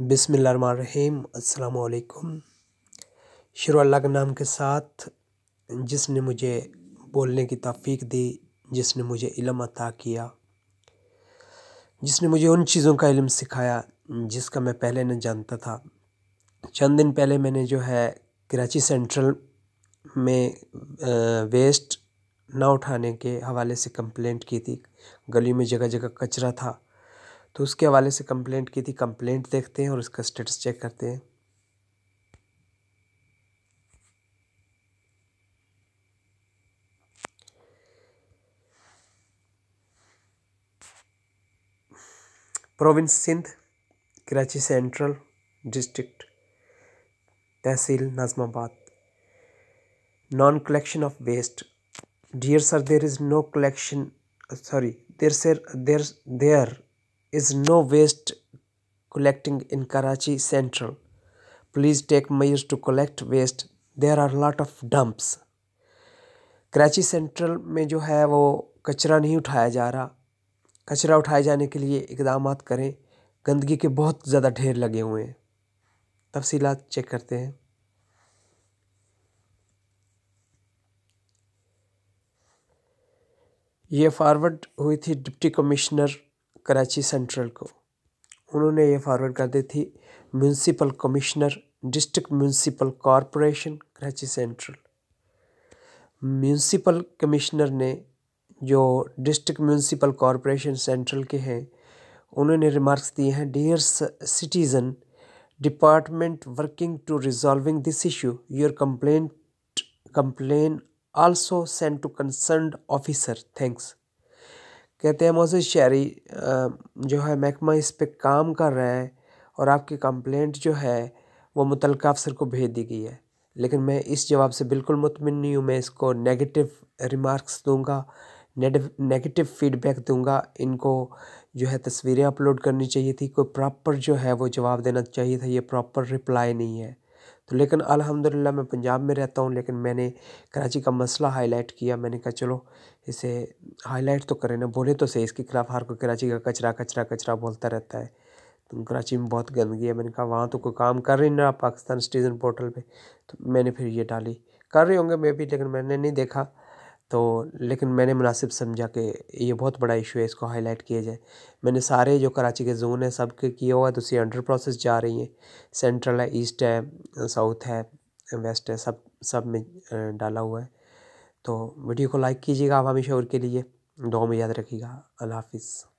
बिसमीम् अल्लाम शुरू अल्लाह के नाम के साथ जिसने मुझे बोलने की तफ़ीक दी जिसने मुझे इलम अता किया जिसने मुझे उन चीज़ों का इलम सिखाया जिसका मैं पहले न जानता था चंद दिन पहले मैंने जो है कराची सेंट्रल में वेस्ट ना उठाने के हवाले से कंप्लेंट की थी गली में जगह जगह कचरा था तो उसके हवाले से कंप्लेंट की थी कंप्लेंट देखते हैं और उसका स्टेटस चेक करते हैं province Sindh Karachi central district तहसील Nazimabad non collection of waste dear sir there is no collection sorry there sir there there is no waste collecting in Karachi Central. Please take measures to collect waste. There are lot of dumps. Karachi central में जो है वो कचरा नहीं उठाया जा रहा कचरा उठाए जाने के लिए इकदाम करें गंदगी के बहुत ज़्यादा ढेर लगे हुए हैं तफसीलात चेक करते हैं ये फॉरवर्ड हुई थी डिप्टी कमिश्नर कराची सेंट्रल को उन्होंने ये फॉरवर्ड कर दी थी municipal commissioner district municipal corporation Karachi central municipal commissioner ने जो डिस्ट्रिक्ट म्यूनसिपल कॉरपोरेशन सेंट्रल के हैं उन्होंने रिमार्क्स दिए हैं dear citizen department working to resolving this issue your complaint complaint also send to concern officer thanks कहते हैं मोहसिन शहरी जो है महकमा इस पर काम कर रहा है और आपकी कंप्लेंट जो है वो मुतल अफसर को भेज दी गई है लेकिन मैं इस जवाब से बिल्कुल मुतमिन नहीं हूँ मैं इसको नेगेटिव रिमार्क्स दूंगा नेगेटिव फीडबैक दूंगा इनको जो है तस्वीरें अपलोड करनी चाहिए थी कोई प्रॉपर जो है वो जवाब देना चाहिए था ये प्रॉपर रिप्लाई नहीं है तो लेकिन अल्हम्दुलिल्लाह मैं पंजाब में रहता हूँ लेकिन मैंने कराची का मसला हाईलाइट किया मैंने कहा चलो इसे हाईलाइट तो करें ना बोले तो सही इसके खिलाफ हर कोई कराची का कचरा कचरा कचरा बोलता रहता है तो कराची में बहुत गंदगी है मैंने कहा वहाँ तो कोई काम कर रही ना पाकिस्तान सिटीज़न पोर्टल पर तो मैंने फिर ये डाली कर रहे होंगे मे भी लेकिन मैंने नहीं देखा तो लेकिन मैंने मुनासिब समझा कि ये बहुत बड़ा इशू है इसको हाईलाइट किया जाए मैंने सारे जो कराची के जोन हैं सब के किया हुआ है तो सी अंडर प्रोसेस जा रही है सेंट्रल है ईस्ट है साउथ है वेस्ट है सब सब में डाला हुआ है तो वीडियो को लाइक कीजिएगा आवामी शोर के लिए दो में याद रखिएगा अल्लाह हाफिज़